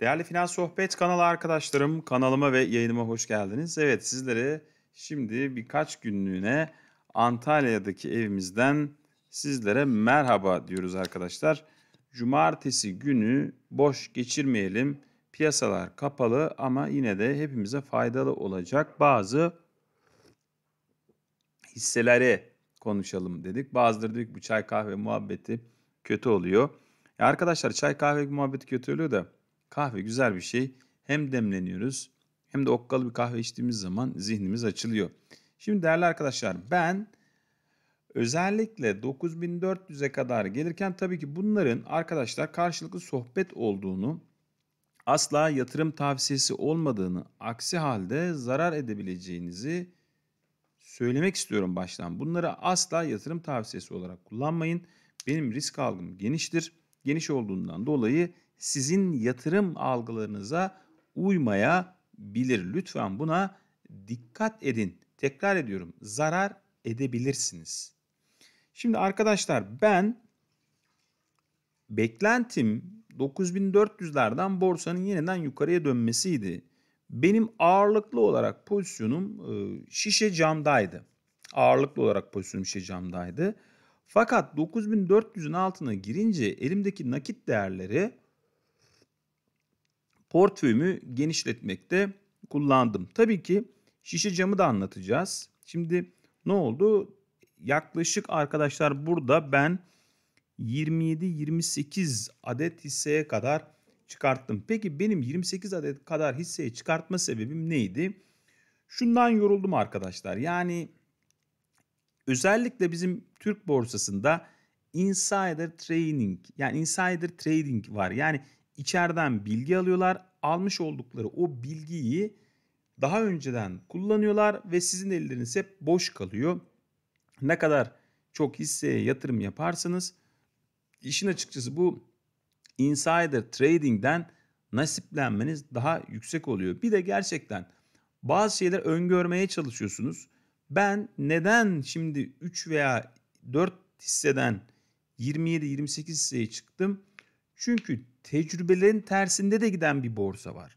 Değerli Finans Sohbet kanalı arkadaşlarım, kanalıma ve yayınıma hoş geldiniz. Evet, sizlere şimdi birkaç günlüğüne Antalya'daki evimizden sizlere merhaba diyoruz arkadaşlar. Cumartesi günü boş geçirmeyelim. Piyasalar kapalı ama yine de hepimize faydalı olacak bazı hisseleri konuşalım dedik. Bazıları dedik bu çay kahve muhabbeti kötü oluyor. Ya arkadaşlar çay kahve muhabbeti kötü oluyor da Kahve güzel bir şey. Hem demleniyoruz hem de okkalı bir kahve içtiğimiz zaman zihnimiz açılıyor. Şimdi değerli arkadaşlar ben özellikle 9400'e kadar gelirken tabii ki bunların arkadaşlar karşılıklı sohbet olduğunu asla yatırım tavsiyesi olmadığını aksi halde zarar edebileceğinizi söylemek istiyorum baştan. Bunları asla yatırım tavsiyesi olarak kullanmayın. Benim risk algım geniştir. Geniş olduğundan dolayı sizin yatırım algılarınıza uymayabilir. Lütfen buna dikkat edin. Tekrar ediyorum. Zarar edebilirsiniz. Şimdi arkadaşlar ben beklentim 9400'lerden borsanın yeniden yukarıya dönmesiydi. Benim ağırlıklı olarak pozisyonum e, şişe camdaydı. Ağırlıklı olarak pozisyonum şişe camdaydı. Fakat 9400'ün altına girince elimdeki nakit değerleri portföyümü genişletmekte kullandım. Tabii ki şişe camı da anlatacağız. Şimdi ne oldu? Yaklaşık arkadaşlar burada ben 27-28 adet hisseye kadar çıkarttım. Peki benim 28 adet kadar hisseye çıkartma sebebim neydi? Şundan yoruldum arkadaşlar. Yani özellikle bizim Türk borsasında insider trading yani insider trading var. Yani içeriden bilgi alıyorlar. Almış oldukları o bilgiyi daha önceden kullanıyorlar ve sizin elleriniz hep boş kalıyor. Ne kadar çok hisseye yatırım yaparsanız işin açıkçası bu insider trading'den nasiplenmeniz daha yüksek oluyor. Bir de gerçekten bazı şeyler öngörmeye çalışıyorsunuz. Ben neden şimdi 3 veya 4 hisseden 27-28 hisseye çıktım? Çünkü tecrübelerin tersinde de giden bir borsa var.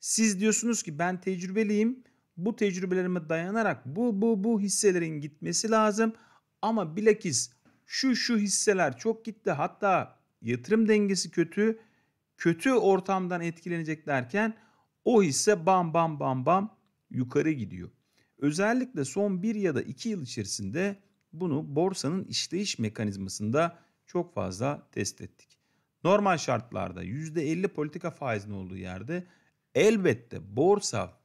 Siz diyorsunuz ki ben tecrübeliyim. Bu tecrübelerime dayanarak bu bu bu hisselerin gitmesi lazım. Ama bilakis şu şu hisseler çok gitti. Hatta yatırım dengesi kötü. Kötü ortamdan etkilenecek derken o hisse bam bam bam bam yukarı gidiyor. Özellikle son bir ya da iki yıl içerisinde bunu borsanın işleyiş mekanizmasında çok fazla test ettik. Normal şartlarda %50 politika faizinin olduğu yerde elbette borsa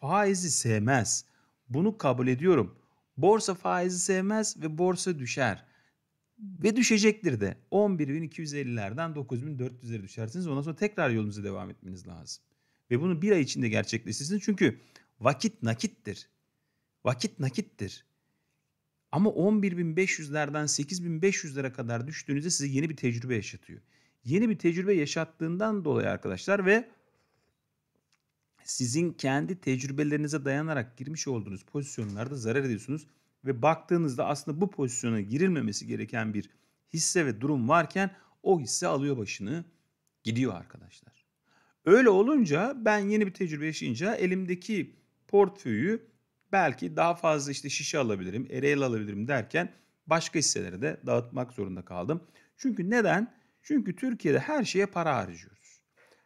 faizi sevmez. Bunu kabul ediyorum. Borsa faizi sevmez ve borsa düşer. Ve düşecektir de. 11.250'lerden 9.400'lere düşersiniz. Ondan sonra tekrar yolunuza devam etmeniz lazım. Ve bunu bir ay içinde gerçekleştirsiniz. Çünkü vakit nakittir. Vakit nakittir. Ama 11.500'lerden 8.500'lere kadar düştüğünüzde size yeni bir tecrübe yaşatıyor. Yeni bir tecrübe yaşattığından dolayı arkadaşlar ve sizin kendi tecrübelerinize dayanarak girmiş olduğunuz pozisyonlarda zarar ediyorsunuz ve baktığınızda aslında bu pozisyona girilmemesi gereken bir hisse ve durum varken o hisse alıyor başını gidiyor arkadaşlar. Öyle olunca ben yeni bir tecrübe yaşayınca elimdeki portföyü belki daha fazla işte şişe alabilirim, Ereğli alabilirim derken başka hisselere de dağıtmak zorunda kaldım. Çünkü neden? Çünkü Türkiye'de her şeye para harcıyoruz.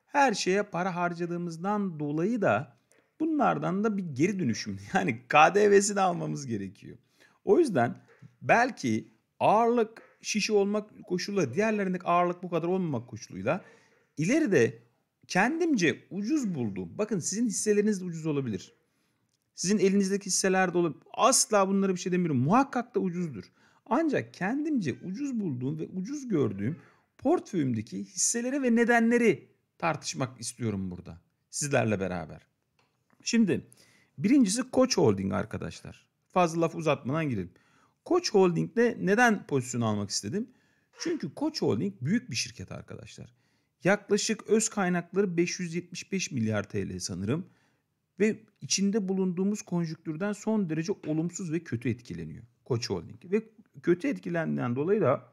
Her şeye para harcadığımızdan dolayı da bunlardan da bir geri dönüşüm yani KDV'sini almamız gerekiyor. O yüzden belki ağırlık şişe olmak koşuluyla diğerlerindeki ağırlık bu kadar olmamak koşuluyla ileride kendimce ucuz buldum. Bakın sizin hisseleriniz de ucuz olabilir. Sizin elinizdeki hisseler de olabilir. Asla bunlara bir şey demiyorum. Muhakkak da ucuzdur. Ancak kendimce ucuz bulduğum ve ucuz gördüğüm portföyümdeki hisseleri ve nedenleri tartışmak istiyorum burada. Sizlerle beraber. Şimdi birincisi Koç Holding arkadaşlar. Fazla laf uzatmadan girelim. Koç Holding'de neden pozisyon almak istedim? Çünkü Koç Holding büyük bir şirket arkadaşlar. Yaklaşık öz kaynakları 575 milyar TL sanırım ve içinde bulunduğumuz konjüktürden son derece olumsuz ve kötü etkileniyor Koç Holding. Ve kötü etkilendiğinden dolayı da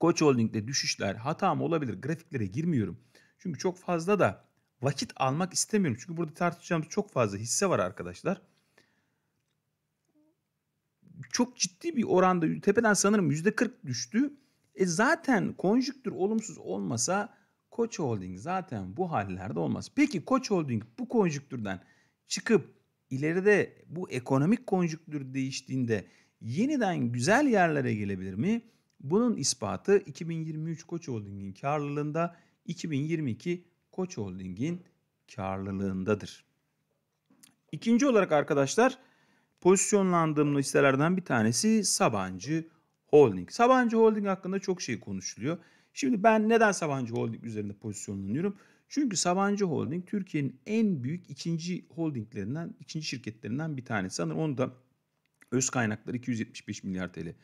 Koç Holding'de düşüşler hatam olabilir. Grafiklere girmiyorum. Çünkü çok fazla da vakit almak istemiyorum. Çünkü burada tartışacağımız çok fazla hisse var arkadaşlar. Çok ciddi bir oranda tepeden sanırım %40 düştü. E zaten konjüktür olumsuz olmasa Koç Holding zaten bu hallerde olmaz. Peki Koç Holding bu konjüktürden çıkıp ileride bu ekonomik konjüktür değiştiğinde yeniden güzel yerlere gelebilir mi? Bunun ispatı 2023 Koç Holding'in karlılığında, 2022 Koç Holding'in karlılığındadır. İkinci olarak arkadaşlar pozisyonlandığım listelerden bir tanesi Sabancı Holding. Sabancı Holding hakkında çok şey konuşuluyor. Şimdi ben neden Sabancı Holding üzerinde pozisyonlanıyorum? Çünkü Sabancı Holding Türkiye'nin en büyük ikinci holdinglerinden, ikinci şirketlerinden bir tanesi. Sanırım onu da öz kaynakları 275 milyar TL.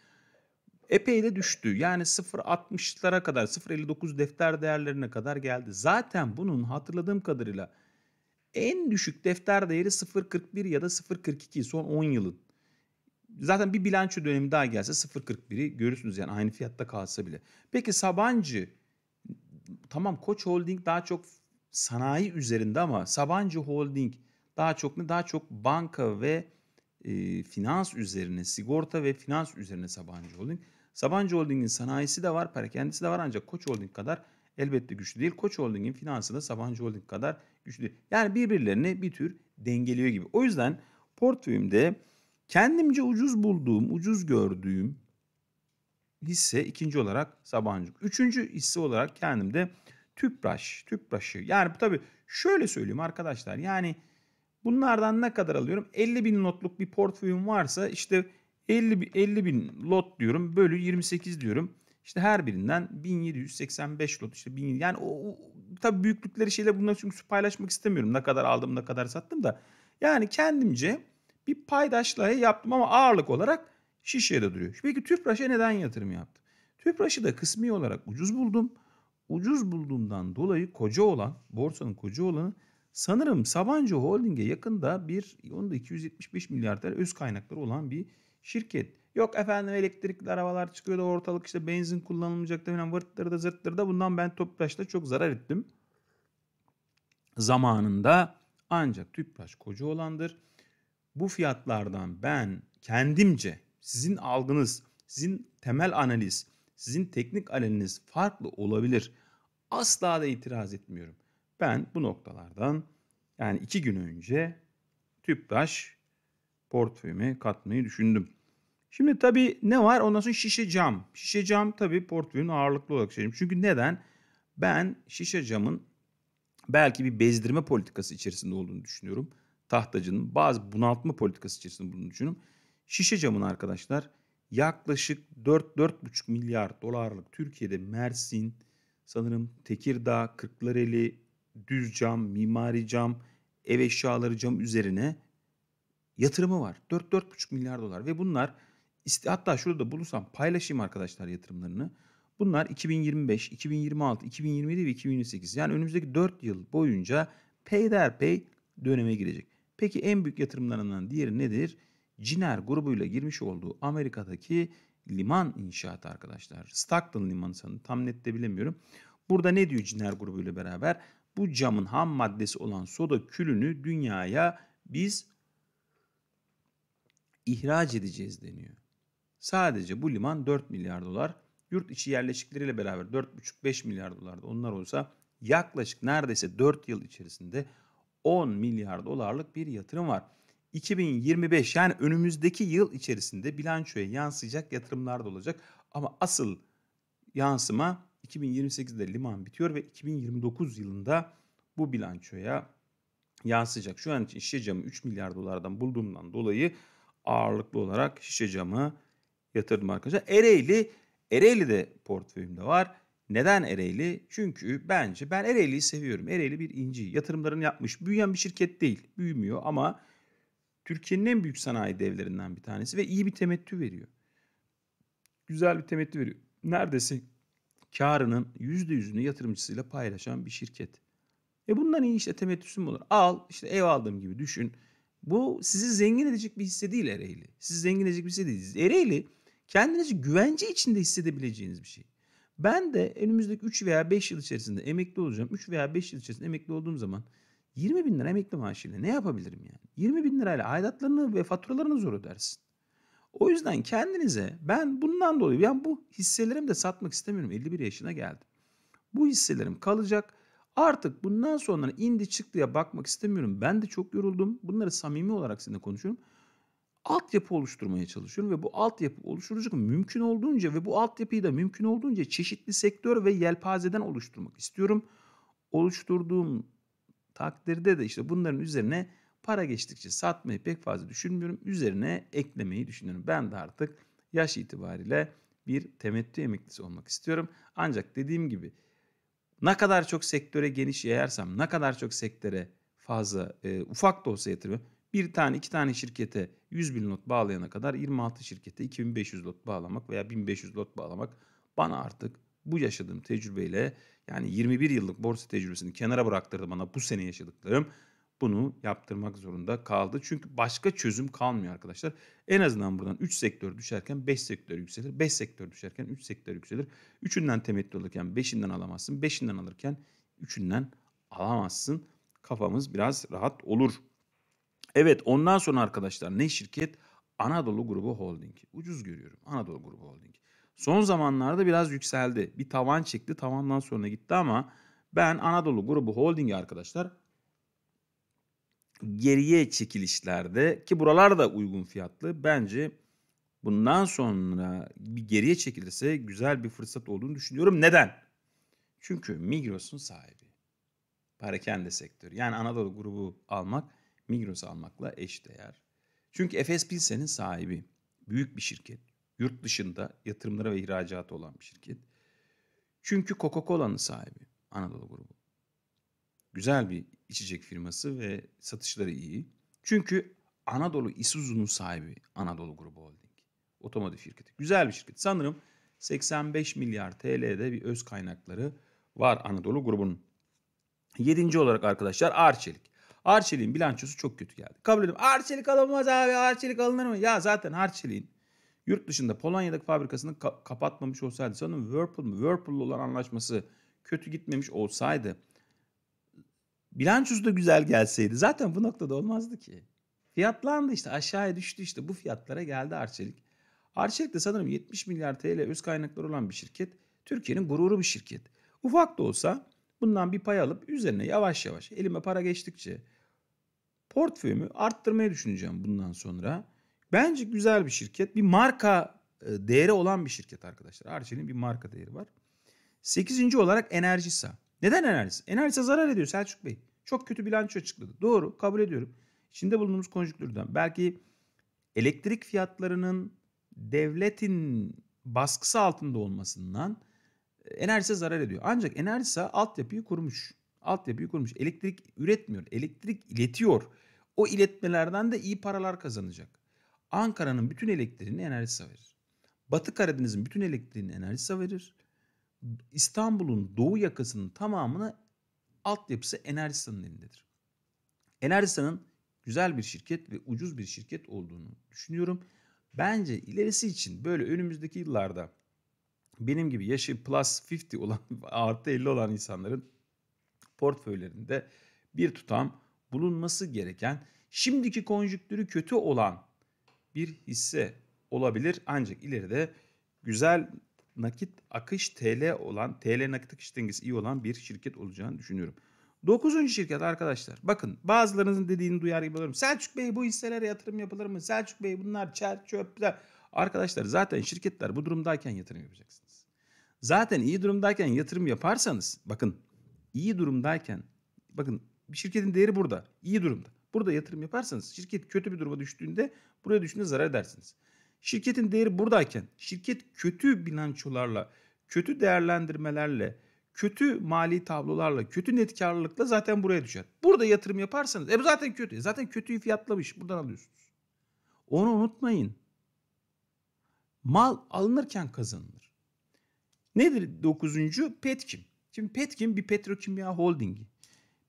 Epey de düştü. Yani 0.60'lara kadar, 0.59 defter değerlerine kadar geldi. Zaten bunun hatırladığım kadarıyla en düşük defter değeri 0.41 ya da 0.42 son 10 yılın zaten bir bilanço dönemi daha gelse 0.41'i görürsünüz yani aynı fiyatta kalsa bile. Peki Sabancı tamam Koç Holding daha çok sanayi üzerinde ama Sabancı Holding daha çok ne? Daha çok banka ve e, finans üzerine, sigorta ve finans üzerine Sabancı Holding. Sabancı Holding'in sanayisi de var, perakendisi de var ancak Koç Holding kadar elbette güçlü değil. Koç Holding'in finansı da Sabancı Holding kadar güçlü değil. Yani birbirlerini bir tür dengeliyor gibi. O yüzden portföyümde Kendimce ucuz bulduğum, ucuz gördüğüm hisse ikinci olarak Sabancı. Üçüncü hisse olarak kendimde Tüpraş, Tüpraş'ı. Yani bu tabii şöyle söyleyeyim arkadaşlar. Yani bunlardan ne kadar alıyorum? 50 bin notluk bir portföyüm varsa işte 50, 50 bin lot diyorum bölü 28 diyorum. İşte her birinden 1785 lot işte 1000 yani o, o tabii büyüklükleri şeyler bunları çünkü paylaşmak istemiyorum. Ne kadar aldım ne kadar sattım da. Yani kendimce bir paydaşlığı yaptım ama ağırlık olarak şişede duruyor. Peki TÜPRAŞ'a neden yatırım yaptım? TÜPRAŞ'ı da kısmi olarak ucuz buldum. Ucuz bulduğumdan dolayı koca olan, borsanın koca olanı sanırım Sabancı Holding'e yakında bir, onda 275 milyar TL öz kaynakları olan bir şirket. Yok efendim elektrikli arabalar çıkıyor da ortalık işte benzin kullanılmayacak da falan vırttır da zırttır da bundan ben TÜPRAŞ'ta çok zarar ettim. Zamanında ancak TÜPRAŞ koca olandır bu fiyatlardan ben kendimce sizin algınız, sizin temel analiz, sizin teknik analiz farklı olabilir. Asla da itiraz etmiyorum. Ben bu noktalardan yani iki gün önce tüptaş portföyüme katmayı düşündüm. Şimdi tabii ne var? Ondan sonra şişe cam. Şişe cam tabii portföyün ağırlıklı olarak seçim. Çünkü neden? Ben şişe camın belki bir bezdirme politikası içerisinde olduğunu düşünüyorum tahtacının bazı bunaltma politikası içerisinde bunu düşünün. Şişe camın arkadaşlar yaklaşık 4-4,5 milyar dolarlık Türkiye'de Mersin, sanırım Tekirdağ, Kırklareli, düz cam, mimari cam, ev eşyaları cam üzerine yatırımı var. 4-4,5 milyar dolar ve bunlar hatta şurada bulursam paylaşayım arkadaşlar yatırımlarını. Bunlar 2025, 2026, 2027 ve 2028 yani önümüzdeki 4 yıl boyunca peyderpey döneme girecek. Peki en büyük yatırımlarından diğeri nedir? Ciner grubuyla girmiş olduğu Amerika'daki liman inşaatı arkadaşlar. Stockton limanı sanırım tam net de bilemiyorum. Burada ne diyor Ciner grubuyla beraber? Bu camın ham maddesi olan soda külünü dünyaya biz ihraç edeceğiz deniyor. Sadece bu liman 4 milyar dolar. Yurt içi yerleşikleriyle beraber 4,5-5 milyar dolar da. Onlar olsa yaklaşık neredeyse 4 yıl içerisinde 10 milyar dolarlık bir yatırım var. 2025 yani önümüzdeki yıl içerisinde bilançoya yansıyacak yatırımlar da olacak. Ama asıl yansıma 2028'de liman bitiyor ve 2029 yılında bu bilançoya yansıyacak. Şu an için şişe camı 3 milyar dolardan bulduğumdan dolayı ağırlıklı olarak şişe camı yatırdım arkadaşlar. Ereğli, Ereğli de portföyümde var. Neden Ereğli? Çünkü bence ben Ereğli'yi seviyorum. Ereğli bir inci. Yatırımlarını yapmış. Büyüyen bir şirket değil. Büyümüyor ama Türkiye'nin en büyük sanayi devlerinden bir tanesi ve iyi bir temettü veriyor. Güzel bir temettü veriyor. Neredeyse karının yüzde yüzünü yatırımcısıyla paylaşan bir şirket. E bundan iyi işte temettüsü mü olur? Al işte ev aldığım gibi düşün. Bu sizi zengin edecek bir hisse değil Ereğli. Sizi zengin edecek bir hisse değil. Ereğli kendinizi güvence içinde hissedebileceğiniz bir şey. Ben de önümüzdeki 3 veya 5 yıl içerisinde emekli olacağım. 3 veya 5 yıl içerisinde emekli olduğum zaman 20 bin lira emekli maaşıyla ne yapabilirim yani? 20 bin lirayla aidatlarını ve faturalarını zor ödersin. O yüzden kendinize ben bundan dolayı yani bu hisselerimi de satmak istemiyorum. 51 yaşına geldim. Bu hisselerim kalacak. Artık bundan sonra indi çıktıya bakmak istemiyorum. Ben de çok yoruldum. Bunları samimi olarak sizinle konuşuyorum altyapı oluşturmaya çalışıyorum ve bu altyapı oluşturacak mümkün olduğunca ve bu altyapıyı da mümkün olduğunca çeşitli sektör ve yelpazeden oluşturmak istiyorum. Oluşturduğum takdirde de işte bunların üzerine para geçtikçe satmayı pek fazla düşünmüyorum. Üzerine eklemeyi düşünüyorum. Ben de artık yaş itibariyle bir temettü emeklisi olmak istiyorum. Ancak dediğim gibi ne kadar çok sektöre geniş yayarsam, ne kadar çok sektöre fazla e, ufak da olsa yatırım bir tane iki tane şirkete 100 bin lot bağlayana kadar 26 şirkete 2500 lot bağlamak veya 1500 lot bağlamak bana artık bu yaşadığım tecrübeyle yani 21 yıllık borsa tecrübesini kenara bıraktırdı bana bu sene yaşadıklarım bunu yaptırmak zorunda kaldı. Çünkü başka çözüm kalmıyor arkadaşlar. En azından buradan 3 sektör düşerken 5 sektör yükselir. 5 sektör düşerken 3 sektör yükselir. 3'ünden temettü alırken 5'inden alamazsın. 5'inden alırken 3'ünden alamazsın. Kafamız biraz rahat olur. Evet ondan sonra arkadaşlar ne şirket? Anadolu Grubu Holding. Ucuz görüyorum Anadolu Grubu Holding. Son zamanlarda biraz yükseldi. Bir tavan çekti. Tavandan sonra gitti ama ben Anadolu Grubu Holding'i arkadaşlar geriye çekilişlerde ki buralar da uygun fiyatlı bence bundan sonra bir geriye çekilirse güzel bir fırsat olduğunu düşünüyorum. Neden? Çünkü Migros'un sahibi. Parakende sektörü. Yani Anadolu grubu almak Migros almakla eşdeğer. Çünkü Efes Pilsen'in sahibi büyük bir şirket. Yurt dışında yatırımlara ve ihracatı olan bir şirket. Çünkü Coca-Cola'nın sahibi Anadolu grubu. Güzel bir içecek firması ve satışları iyi. Çünkü Anadolu Isuzu'nun sahibi Anadolu Grubu Holding. Otomotiv şirketi. Güzel bir şirket. Sanırım 85 milyar TL'de bir öz kaynakları var Anadolu Grubu'nun. Yedinci olarak arkadaşlar Arçelik. Arçelik'in bilançosu çok kötü geldi. Kabul edin. Arçelik alınmaz abi. Arçelik alınır mı? Ya zaten Arçelik'in yurt dışında Polonya'daki fabrikasını ka- kapatmamış olsaydı sanırım Whirlpool mu? Whirlpool'la olan anlaşması kötü gitmemiş olsaydı bilançosu da güzel gelseydi zaten bu noktada olmazdı ki. Fiyatlandı işte aşağıya düştü işte bu fiyatlara geldi Arçelik. Arçelik de sanırım 70 milyar TL öz kaynakları olan bir şirket. Türkiye'nin gururu bir şirket. Ufak da olsa Bundan bir pay alıp üzerine yavaş yavaş elime para geçtikçe portföyümü arttırmayı düşüneceğim bundan sonra. Bence güzel bir şirket. Bir marka e, değeri olan bir şirket arkadaşlar. Arçelik'in bir marka değeri var. Sekizinci olarak Enerjisa. Neden Enerjisa? Enerjisa zarar ediyor Selçuk Bey. Çok kötü bilanço açıkladı. Doğru kabul ediyorum. İçinde bulunduğumuz konjüktürden. Belki elektrik fiyatlarının devletin baskısı altında olmasından Enerjise zarar ediyor. Ancak Enerjisa altyapıyı kurmuş. Altyapıyı kurmuş. Elektrik üretmiyor. Elektrik iletiyor. O iletmelerden de iyi paralar kazanacak. Ankara'nın bütün elektriğini Enerjisa verir. Batı Karadeniz'in bütün elektriğini Enerjisa verir. İstanbul'un doğu yakasının tamamını altyapısı Enerjisa'nın elindedir. Enerjisa'nın güzel bir şirket ve ucuz bir şirket olduğunu düşünüyorum. Bence ilerisi için böyle önümüzdeki yıllarda benim gibi yaşı plus 50 olan artı 50 olan insanların portföylerinde bir tutam bulunması gereken şimdiki konjüktürü kötü olan bir hisse olabilir ancak ileride güzel nakit akış TL olan TL nakit akış dengesi iyi olan bir şirket olacağını düşünüyorum. Dokuzuncu şirket arkadaşlar bakın bazılarınızın dediğini duyar gibi olurum. Selçuk Bey bu hisselere yatırım yapılır mı? Selçuk Bey bunlar çer çöp. Arkadaşlar zaten şirketler bu durumdayken yatırım yapacaksınız. Zaten iyi durumdayken yatırım yaparsanız bakın iyi durumdayken bakın bir şirketin değeri burada. iyi durumda. Burada yatırım yaparsanız şirket kötü bir duruma düştüğünde buraya düşünde zarar edersiniz. Şirketin değeri buradayken şirket kötü bilançolarla, kötü değerlendirmelerle, kötü mali tablolarla, kötü net karlılıkla zaten buraya düşer. Burada yatırım yaparsanız e zaten kötü. E zaten kötüyü fiyatlamış. Buradan alıyorsunuz. Onu unutmayın. Mal alınırken kazanılır. Nedir dokuzuncu? Petkim. Şimdi Petkim bir petrokimya holdingi.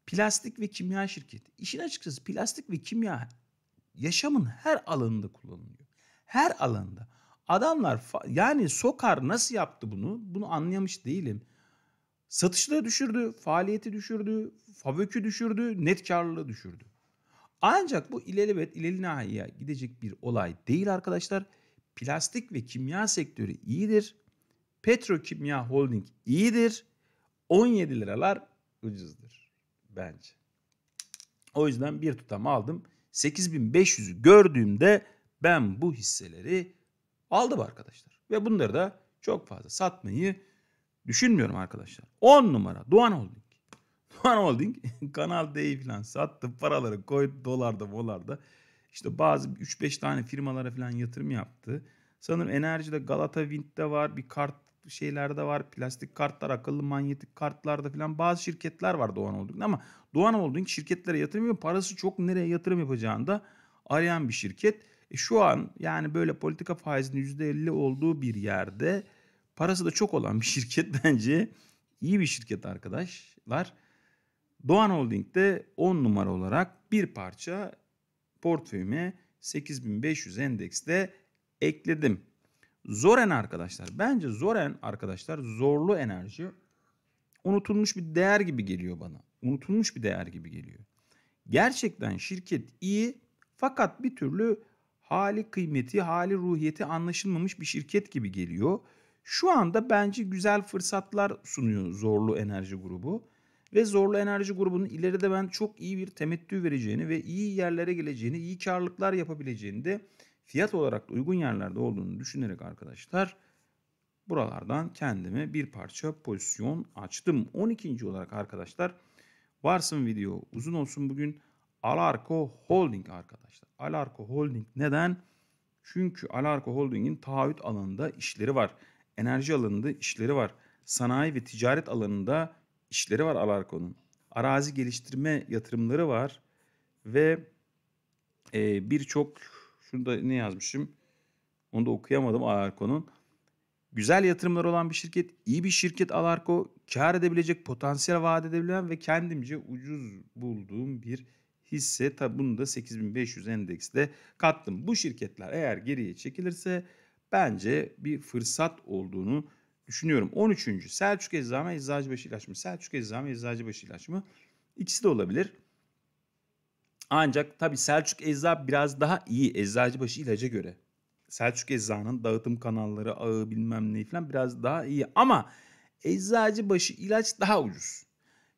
Plastik ve kimya şirketi. İşin açıkçası plastik ve kimya yaşamın her alanında kullanılıyor. Her alanda. Adamlar yani Sokar nasıl yaptı bunu? Bunu anlayamış değilim. Satışları düşürdü, faaliyeti düşürdü, favökü düşürdü, net karlılığı düşürdü. Ancak bu ilelebet ileli nihaya gidecek bir olay değil arkadaşlar. Plastik ve kimya sektörü iyidir. Petrokimya Holding iyidir. 17 liralar ucuzdur bence. O yüzden bir tutam aldım. 8500'ü gördüğümde ben bu hisseleri aldım arkadaşlar. Ve bunları da çok fazla satmayı düşünmüyorum arkadaşlar. 10 numara Doğan Holding. Doğan Holding Kanal D'yi falan sattı. Paraları koydu dolarda molarda. İşte bazı 3-5 tane firmalara falan yatırım yaptı. Sanırım enerjide Galata Wind'de var. Bir kart şeylerde var. Plastik kartlar, akıllı manyetik kartlarda falan bazı şirketler var Doğan Holding. Ama Doğan Holding şirketlere yatırım yapıyor. Parası çok nereye yatırım yapacağını da arayan bir şirket. E şu an yani böyle politika faizinin %50 olduğu bir yerde parası da çok olan bir şirket bence iyi bir şirket arkadaşlar. Doğan Holding de 10 numara olarak bir parça portföyüme 8500 endekste ekledim. Zoren arkadaşlar. Bence zoren arkadaşlar zorlu enerji unutulmuş bir değer gibi geliyor bana. Unutulmuş bir değer gibi geliyor. Gerçekten şirket iyi fakat bir türlü hali kıymeti, hali ruhiyeti anlaşılmamış bir şirket gibi geliyor. Şu anda bence güzel fırsatlar sunuyor Zorlu Enerji Grubu. Ve Zorlu Enerji Grubu'nun ileride ben çok iyi bir temettü vereceğini ve iyi yerlere geleceğini, iyi karlılıklar yapabileceğini de fiyat olarak da uygun yerlerde olduğunu düşünerek arkadaşlar buralardan kendime bir parça pozisyon açtım. 12. olarak arkadaşlar varsın video uzun olsun bugün Alarko Holding arkadaşlar. Alarko Holding neden? Çünkü Alarko Holding'in taahhüt alanında işleri var. Enerji alanında işleri var. Sanayi ve ticaret alanında işleri var Alarko'nun. Arazi geliştirme yatırımları var ve e, birçok Şurada ne yazmışım? Onu da okuyamadım Alarko'nun. Güzel yatırımlar olan bir şirket, iyi bir şirket Alarko, kar edebilecek, potansiyel vaat edebilen ve kendimce ucuz bulduğum bir hisse. Tabi bunu da 8500 endekste kattım. Bu şirketler eğer geriye çekilirse bence bir fırsat olduğunu düşünüyorum. 13. Selçuk Eczame Eczacıbaşı mı? Selçuk Eczame Eczacıbaşı mı? İkisi de olabilir. Ancak tabi Selçuk Eczacı biraz daha iyi Eczacıbaşı ilaca göre. Selçuk Eczacı'nın dağıtım kanalları, ağı bilmem ne falan biraz daha iyi. Ama Eczacıbaşı ilaç daha ucuz.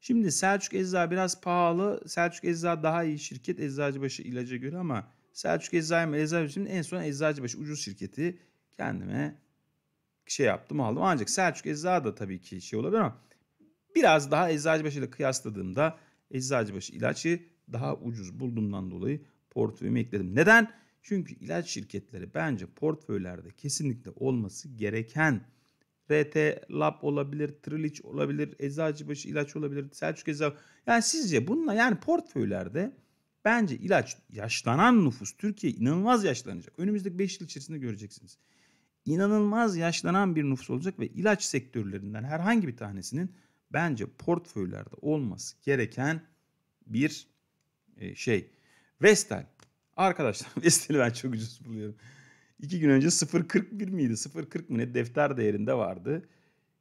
Şimdi Selçuk Eczacı biraz pahalı. Selçuk Eczacı daha iyi şirket Eczacıbaşı ilaca göre ama Selçuk Eczacı ve Eczacıbaşı'nın en son Eczacıbaşı ucuz şirketi kendime şey yaptım aldım. Ancak Selçuk Eczacı da tabii ki şey olabilir ama biraz daha Eczacıbaşı ile kıyasladığımda Eczacıbaşı ilacı daha ucuz bulduğumdan dolayı portföyüme ekledim. Neden? Çünkü ilaç şirketleri bence portföylerde kesinlikle olması gereken RT Lab olabilir, trilich olabilir, Eczacıbaşı ilaç olabilir, Selçuk Eczacı. Yani sizce bununla yani portföylerde bence ilaç yaşlanan nüfus Türkiye inanılmaz yaşlanacak. Önümüzdeki 5 yıl içerisinde göreceksiniz. İnanılmaz yaşlanan bir nüfus olacak ve ilaç sektörlerinden herhangi bir tanesinin bence portföylerde olması gereken bir e, şey. Vestel. Arkadaşlar Vestel'i ben çok ucuz buluyorum. İki gün önce 0.41 miydi? 0.40 mı ne? Defter değerinde vardı.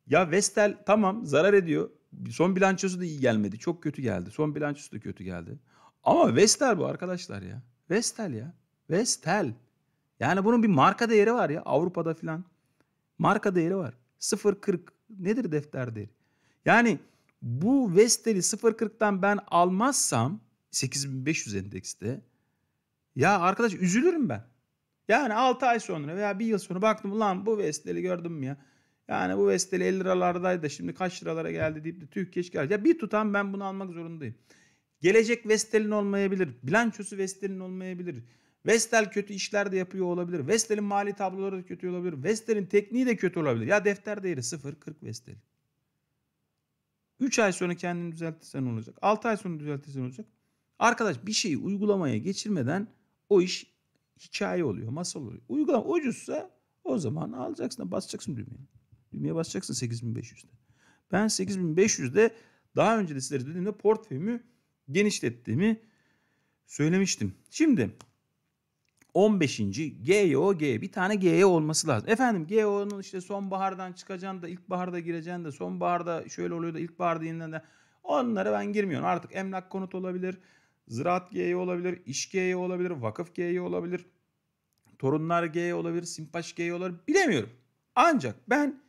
Ya Vestel tamam zarar ediyor. Son bilançosu da iyi gelmedi. Çok kötü geldi. Son bilançosu da kötü geldi. Ama Vestel bu arkadaşlar ya. Vestel ya. Vestel. Yani bunun bir marka değeri var ya Avrupa'da filan. Marka değeri var. 0.40 nedir defter değeri? Yani bu Vestel'i 0.40'tan ben almazsam 8500 endekste. Ya arkadaş üzülürüm ben. Yani 6 ay sonra veya 1 yıl sonra baktım ulan bu Vestel'i gördüm mü ya? Yani bu vestel 50 liralardaydı şimdi kaç liralara geldi deyip de tüh keşke Ya bir tutam ben bunu almak zorundayım. Gelecek Vestel'in olmayabilir. Bilançosu Vestel'in olmayabilir. Vestel kötü işler de yapıyor olabilir. Vestel'in mali tabloları da kötü olabilir. Vestel'in tekniği de kötü olabilir. Ya defter değeri 0, 40 Vestel. 3 ay sonra kendini düzeltirsen olacak. 6 ay sonra düzeltirsen olacak. Arkadaş bir şeyi uygulamaya geçirmeden o iş hikaye oluyor, masal oluyor. Uygulama ucuzsa o zaman alacaksın basacaksın düğmeye. Düğmeye basacaksın 8500'de. Ben 8500'de daha önce de sizlere dediğimde portföyümü genişlettiğimi söylemiştim. Şimdi 15. GYO G bir tane GYO olması lazım. Efendim GYO'nun işte sonbahardan çıkacaksın da ilkbaharda gireceksin de sonbaharda şöyle oluyor da ilkbaharda yeniden de onlara ben girmiyorum. Artık emlak konut olabilir Ziraat GY olabilir, İş GY olabilir, Vakıf GY olabilir, Torunlar GY olabilir, Simpaş GY olabilir bilemiyorum. Ancak ben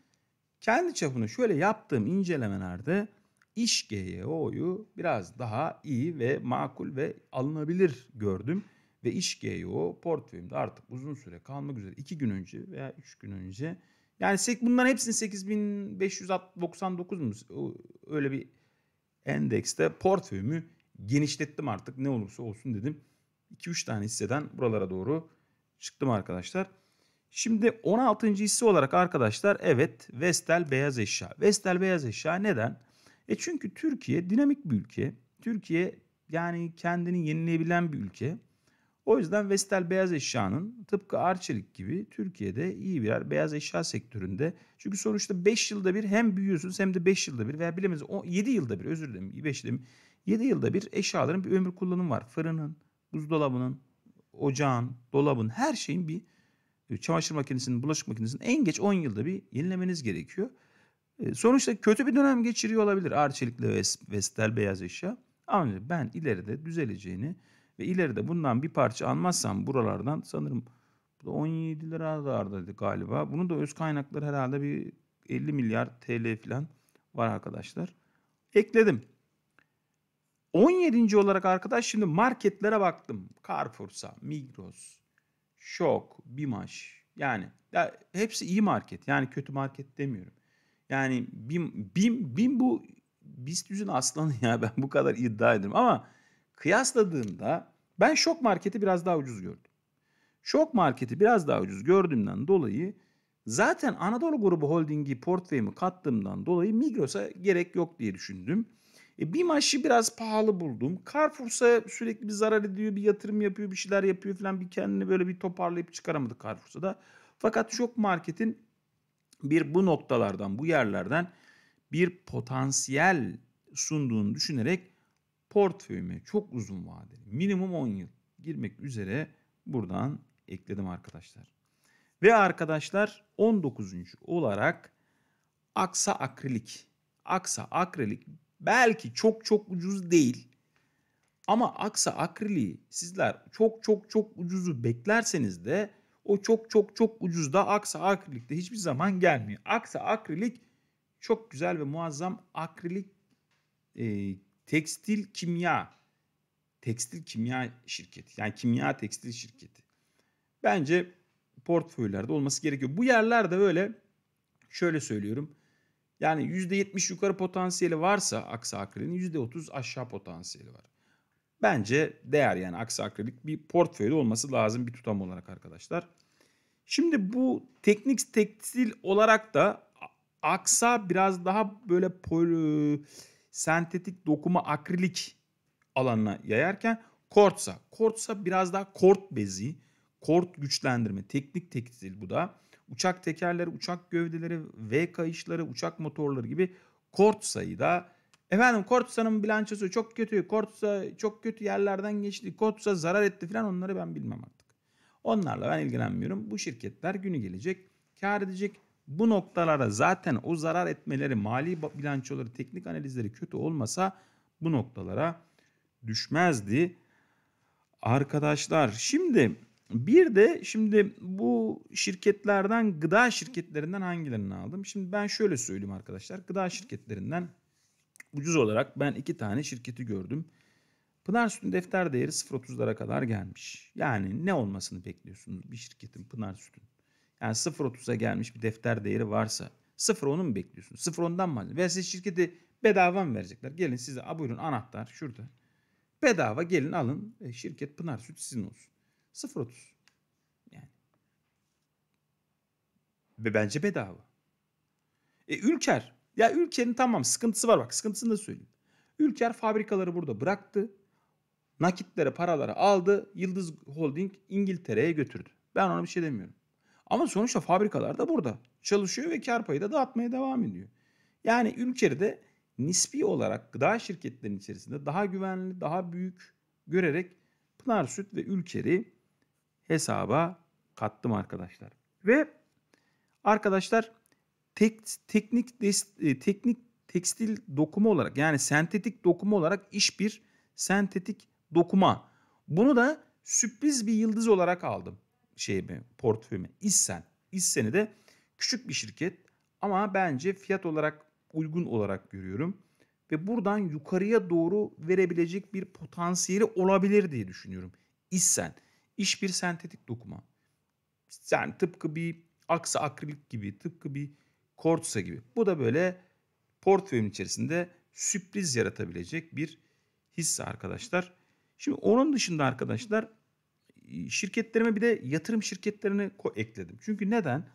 kendi çapını şöyle yaptığım incelemelerde iş GYO'yu biraz daha iyi ve makul ve alınabilir gördüm. Ve iş GYO portföyümde artık uzun süre kalmak üzere 2 gün önce veya 3 gün önce yani bunların hepsini 8599 mu öyle bir endekste portföyümü genişlettim artık ne olursa olsun dedim. 2-3 tane hisseden buralara doğru çıktım arkadaşlar. Şimdi 16. hisse olarak arkadaşlar evet Vestel beyaz eşya. Vestel beyaz eşya neden? E çünkü Türkiye dinamik bir ülke. Türkiye yani kendini yenileyebilen bir ülke. O yüzden Vestel beyaz eşyanın tıpkı Arçelik gibi Türkiye'de iyi birer beyaz eşya sektöründe. Çünkü sonuçta 5 yılda bir hem büyüyorsunuz hem de 5 yılda bir veya bilemez 7 yılda bir özür dilerim 5 yılda 7 yılda bir eşyaların bir ömür kullanımı var. Fırının, buzdolabının, ocağın, dolabın her şeyin bir e, çamaşır makinesinin, bulaşık makinesinin en geç 10 yılda bir yenilemeniz gerekiyor. E, sonuçta kötü bir dönem geçiriyor olabilir Arçelik'le ve Vestel beyaz eşya. Ama ben ileride düzeleceğini ve ileride bundan bir parça almazsam buralardan sanırım bu da 17 liralardaydı galiba. Bunun da öz kaynakları herhalde bir 50 milyar TL falan var arkadaşlar. Ekledim. 17. olarak arkadaş şimdi marketlere baktım. Carrefour'sa, Migros, Şok, Bimaş. Yani ya hepsi iyi market. Yani kötü market demiyorum. Yani Bim Bim Bim bu bistüzün aslanı ya ben bu kadar iddia ederim. Ama kıyasladığımda ben şok marketi biraz daha ucuz gördüm. Şok marketi biraz daha ucuz gördüğümden dolayı zaten Anadolu Grubu Holding'i portföyümü kattığımdan dolayı Migros'a gerek yok diye düşündüm. E, BİMAŞ'ı biraz pahalı buldum. Carrefour'sa sürekli bir zarar ediyor, bir yatırım yapıyor, bir şeyler yapıyor falan. Bir kendini böyle bir toparlayıp çıkaramadı Carrefour'sa da. Fakat şok marketin bir bu noktalardan, bu yerlerden bir potansiyel sunduğunu düşünerek portföyüme çok uzun vadeli, minimum 10 yıl girmek üzere buradan ekledim arkadaşlar. Ve arkadaşlar 19. olarak Aksa Akrilik. Aksa Akrilik Belki çok çok ucuz değil. Ama aksa akriliği sizler çok çok çok ucuzu beklerseniz de o çok çok çok ucuzda aksa akrilikte hiçbir zaman gelmiyor. Aksa akrilik çok güzel ve muazzam akrilik e, tekstil kimya tekstil kimya şirketi yani kimya tekstil şirketi. Bence portföylerde olması gerekiyor. Bu yerlerde öyle şöyle söylüyorum. Yani %70 yukarı potansiyeli varsa Aksa Akril'in %30 aşağı potansiyeli var. Bence değer yani Aksa Akrilik bir portföyde olması lazım bir tutam olarak arkadaşlar. Şimdi bu teknik tekstil olarak da Aksa biraz daha böyle poli, e, sentetik dokuma akrilik alanına yayarken Kortsa. Kortsa biraz daha kort bezi, kort güçlendirme, teknik tekstil bu da uçak tekerleri, uçak gövdeleri, V kayışları, uçak motorları gibi kort sayıda. Efendim kortsanın bilançosu çok kötü. kortsa çok kötü yerlerden geçti. kortsa zarar etti falan onları ben bilmem artık. Onlarla ben ilgilenmiyorum. Bu şirketler günü gelecek kar edecek. Bu noktalara zaten o zarar etmeleri, mali bilançoları, teknik analizleri kötü olmasa bu noktalara düşmezdi. Arkadaşlar şimdi bir de şimdi bu şirketlerden gıda şirketlerinden hangilerini aldım? Şimdi ben şöyle söyleyeyim arkadaşlar. Gıda şirketlerinden ucuz olarak ben iki tane şirketi gördüm. Pınar sütün defter değeri 0.30'lara kadar gelmiş. Yani ne olmasını bekliyorsunuz bir şirketin Pınar sütün? Yani 0.30'a gelmiş bir defter değeri varsa 0.10'u mu bekliyorsunuz? 0.10'dan mı? Veya size şirketi bedava mı verecekler? Gelin size a buyurun anahtar şurada. Bedava gelin alın e, şirket Pınar Süt sizin olsun. 0.30. Yani. Ve bence bedava. E, Ülker. Ya Ülker'in tamam sıkıntısı var bak sıkıntısını da söyleyeyim. Ülker fabrikaları burada bıraktı. Nakitlere paraları aldı. Yıldız Holding İngiltere'ye götürdü. Ben ona bir şey demiyorum. Ama sonuçta fabrikalar da burada. Çalışıyor ve kar payı da dağıtmaya devam ediyor. Yani Ülker'i de nispi olarak gıda şirketlerinin içerisinde daha güvenli, daha büyük görerek Pınar Süt ve Ülker'i hesaba kattım arkadaşlar. Ve arkadaşlar tek, teknik e, teknik tekstil dokumu olarak yani sentetik dokumu olarak iş bir sentetik dokuma. Bunu da sürpriz bir yıldız olarak aldım şeyimi, portföyüme. İssen. İssen'i de küçük bir şirket ama bence fiyat olarak uygun olarak görüyorum ve buradan yukarıya doğru verebilecek bir potansiyeli olabilir diye düşünüyorum. İssen. İş bir sentetik dokuma. Yani tıpkı bir aksa akrilik gibi, tıpkı bir kortsa gibi. Bu da böyle portföyün içerisinde sürpriz yaratabilecek bir hisse arkadaşlar. Şimdi onun dışında arkadaşlar e, şirketlerime bir de yatırım şirketlerini ekledim. Çünkü neden?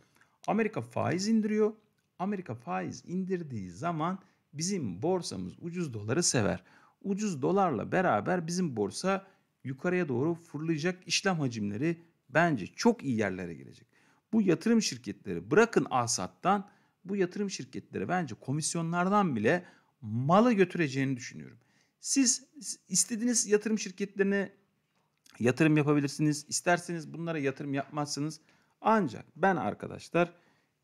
Amerika faiz indiriyor. Amerika faiz indirdiği zaman bizim borsamız ucuz doları sever. Ucuz dolarla beraber bizim borsa yukarıya doğru fırlayacak işlem hacimleri bence çok iyi yerlere gelecek. Bu yatırım şirketleri bırakın asattan bu yatırım şirketleri bence komisyonlardan bile malı götüreceğini düşünüyorum. Siz istediğiniz yatırım şirketlerine yatırım yapabilirsiniz. İsterseniz bunlara yatırım yapmazsınız. Ancak ben arkadaşlar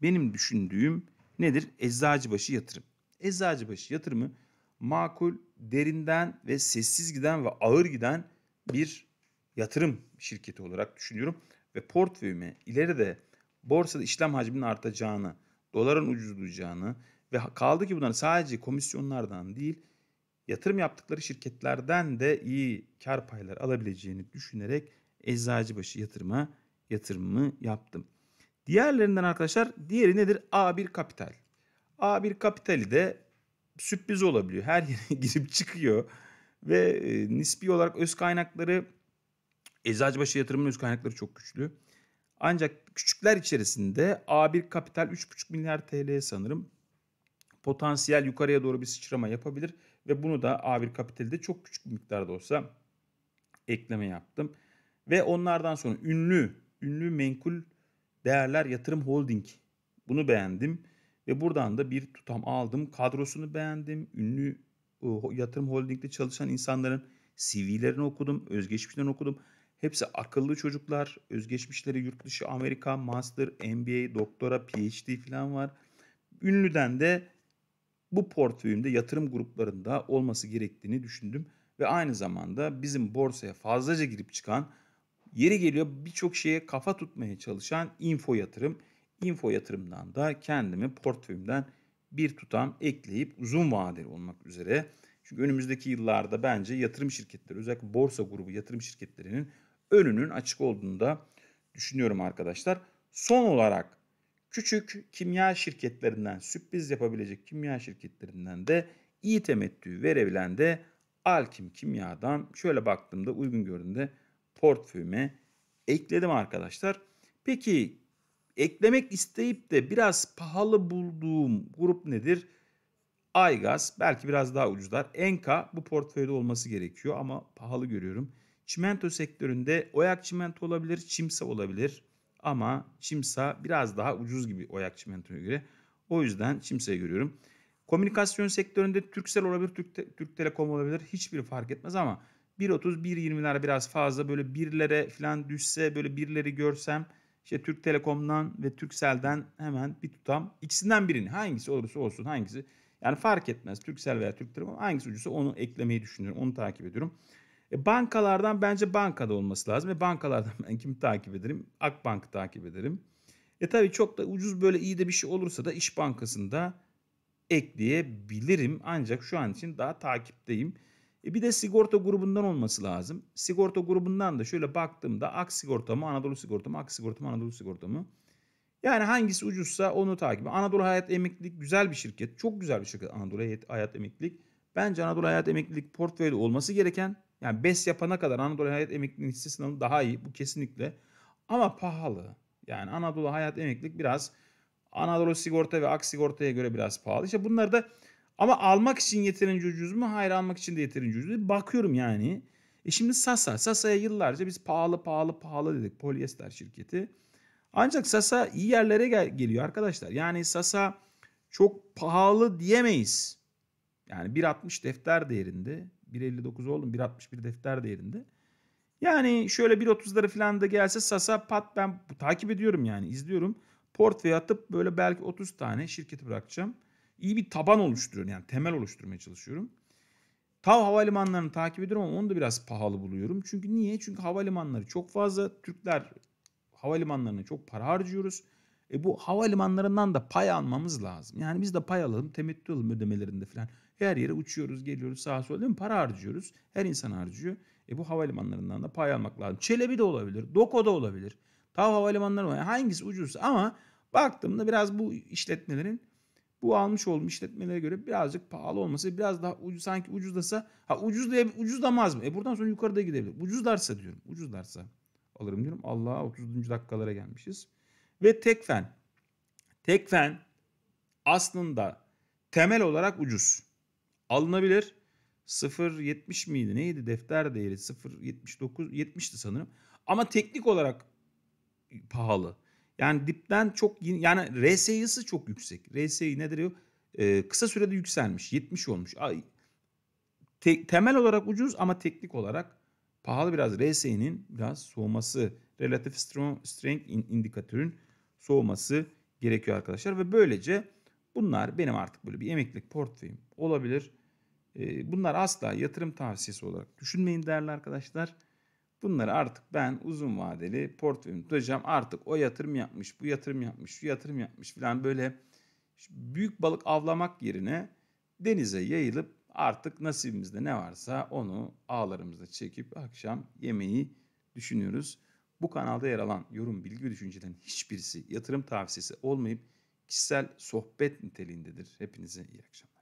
benim düşündüğüm nedir? Eczacıbaşı yatırım. Eczacıbaşı yatırımı makul, derinden ve sessiz giden ve ağır giden bir yatırım şirketi olarak düşünüyorum ve portföyüme ileride borsada işlem hacminin artacağını, doların ucuzlayacağını ve kaldı ki bunların sadece komisyonlardan değil yatırım yaptıkları şirketlerden de iyi kar payları alabileceğini düşünerek Eczacıbaşı yatırıma yatırımı yaptım. Diğerlerinden arkadaşlar diğeri nedir? A1 Kapital. A1 Kapital'i de sürpriz olabiliyor. Her yere girip çıkıyor. Ve e, nispi olarak öz kaynakları Eczacıbaşı yatırımın öz kaynakları çok güçlü. Ancak küçükler içerisinde A1 Kapital 3,5 milyar TL sanırım potansiyel yukarıya doğru bir sıçrama yapabilir ve bunu da A1 Kapital'de çok küçük bir miktarda olsa ekleme yaptım. Ve onlardan sonra ünlü, ünlü menkul değerler yatırım holding. Bunu beğendim ve buradan da bir tutam aldım. Kadrosunu beğendim. Ünlü e, yatırım holdingde çalışan insanların CV'lerini okudum, özgeçmişlerini okudum. Hepsi akıllı çocuklar. Özgeçmişleri yurt dışı Amerika, master, MBA, doktora, PhD falan var. Ünlüden de bu portföyümde yatırım gruplarında olması gerektiğini düşündüm. Ve aynı zamanda bizim borsaya fazlaca girip çıkan, yeri geliyor birçok şeye kafa tutmaya çalışan info yatırım. Info yatırımdan da kendimi portföyümden bir tutam ekleyip uzun vadeli olmak üzere. Çünkü önümüzdeki yıllarda bence yatırım şirketleri özellikle borsa grubu yatırım şirketlerinin önünün açık olduğunu da düşünüyorum arkadaşlar. Son olarak küçük kimya şirketlerinden sürpriz yapabilecek kimya şirketlerinden de iyi temettü verebilen de Alkim Kimya'dan şöyle baktığımda uygun göründe portföyüme ekledim arkadaşlar. Peki eklemek isteyip de biraz pahalı bulduğum grup nedir? Aygaz belki biraz daha ucuzlar. Enka bu portföyde olması gerekiyor ama pahalı görüyorum. Çimento sektöründe Oyak Çimento olabilir, Çimsa olabilir. Ama Çimsa biraz daha ucuz gibi Oyak Çimento'ya göre. O yüzden Çimsa'yı görüyorum. Komünikasyon sektöründe Türksel olabilir, Türk, Te- Türk Telekom olabilir. hiçbir fark etmez ama 1.30, 1.20'ler biraz fazla. Böyle birlere falan düşse, böyle birleri görsem işte Türk Telekom'dan ve Türkcell'den hemen bir tutam ikisinden birini hangisi olursa olsun hangisi yani fark etmez Türkcell veya Türk Telekom hangisi ucuzsa onu eklemeyi düşünüyorum. Onu takip ediyorum. E, bankalardan bence bankada olması lazım ve bankalardan ben kimi takip ederim? Akbank'ı takip ederim. E tabii çok da ucuz böyle iyi de bir şey olursa da İş Bankası'nda ekleyebilirim. Ancak şu an için daha takipteyim. E bir de sigorta grubundan olması lazım. Sigorta grubundan da şöyle baktığımda Ak sigorta mı Anadolu sigorta mı Ak sigorta mı Anadolu sigorta mı? Yani hangisi ucuzsa onu takip. Anadolu Hayat Emeklilik güzel bir şirket. Çok güzel bir şirket Anadolu Hayat Emeklilik. Bence Anadolu Hayat Emeklilik portföyde olması gereken yani BES yapana kadar Anadolu Hayat Emeklilik hissesinden daha iyi. Bu kesinlikle. Ama pahalı. Yani Anadolu Hayat Emeklilik biraz Anadolu Sigorta ve Ak Sigorta'ya göre biraz pahalı. İşte bunları da ama almak için yeterince ucuz mu? Hayır almak için de yeterince ucuz Bakıyorum yani. E şimdi Sasa. Sasa'ya yıllarca biz pahalı pahalı pahalı dedik polyester şirketi. Ancak Sasa iyi yerlere gel- geliyor arkadaşlar. Yani Sasa çok pahalı diyemeyiz. Yani 1.60 defter değerinde. 1.59 oldum 1.61 defter değerinde. Yani şöyle 1.30'lara falan da gelse Sasa pat ben bu takip ediyorum yani izliyorum. Portföy atıp böyle belki 30 tane şirketi bırakacağım iyi bir taban oluşturuyorum. Yani temel oluşturmaya çalışıyorum. Tav havalimanlarını takip ediyorum ama onu da biraz pahalı buluyorum. Çünkü niye? Çünkü havalimanları çok fazla. Türkler havalimanlarına çok para harcıyoruz. E bu havalimanlarından da pay almamız lazım. Yani biz de pay alalım, temettü alalım ödemelerinde falan. Her yere uçuyoruz, geliyoruz sağa sola değil mi? Para harcıyoruz. Her insan harcıyor. E bu havalimanlarından da pay almak lazım. Çelebi de olabilir, Doko da olabilir. Tav havalimanları var. Yani hangisi ucuzsa ama baktığımda biraz bu işletmelerin bu almış olduğum işletmelere göre birazcık pahalı olması biraz daha ucuz sanki ucuzlasa ha ucuzlay ucuzlamaz mı? E buradan sonra yukarıda gidebilir. Ucuzlarsa diyorum. Ucuzlarsa alırım diyorum. Allah 30. dakikalara gelmişiz. Ve Tekfen. Tekfen aslında temel olarak ucuz. Alınabilir. 0.70 miydi? Neydi defter değeri? 0.79 70'ti sanırım. Ama teknik olarak pahalı. Yani dipten çok yani RSI'si çok yüksek. RSI nedir o? Ee, kısa sürede yükselmiş. 70 olmuş. Ay, te, temel olarak ucuz ama teknik olarak pahalı biraz. RSI'nin biraz soğuması. Relative strong, Strength indikatörün soğuması gerekiyor arkadaşlar. Ve böylece bunlar benim artık böyle bir emeklilik portföyüm olabilir. Ee, bunlar asla yatırım tavsiyesi olarak düşünmeyin değerli arkadaşlar. Bunları artık ben uzun vadeli portföyüm tutacağım. Artık o yatırım yapmış, bu yatırım yapmış, şu yatırım yapmış filan böyle büyük balık avlamak yerine denize yayılıp artık nasibimizde ne varsa onu ağlarımızda çekip akşam yemeği düşünüyoruz. Bu kanalda yer alan yorum, bilgi ve düşüncelerin hiçbirisi yatırım tavsiyesi olmayıp kişisel sohbet niteliğindedir. Hepinize iyi akşamlar.